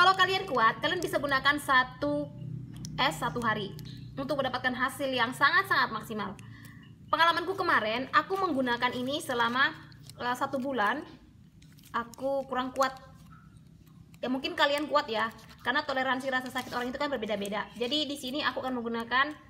Kalau kalian kuat, kalian bisa gunakan satu es satu hari untuk mendapatkan hasil yang sangat-sangat maksimal. Pengalamanku kemarin, aku menggunakan ini selama uh, satu bulan. Aku kurang kuat. Ya mungkin kalian kuat ya, karena toleransi rasa sakit orang itu kan berbeda-beda. Jadi di sini aku akan menggunakan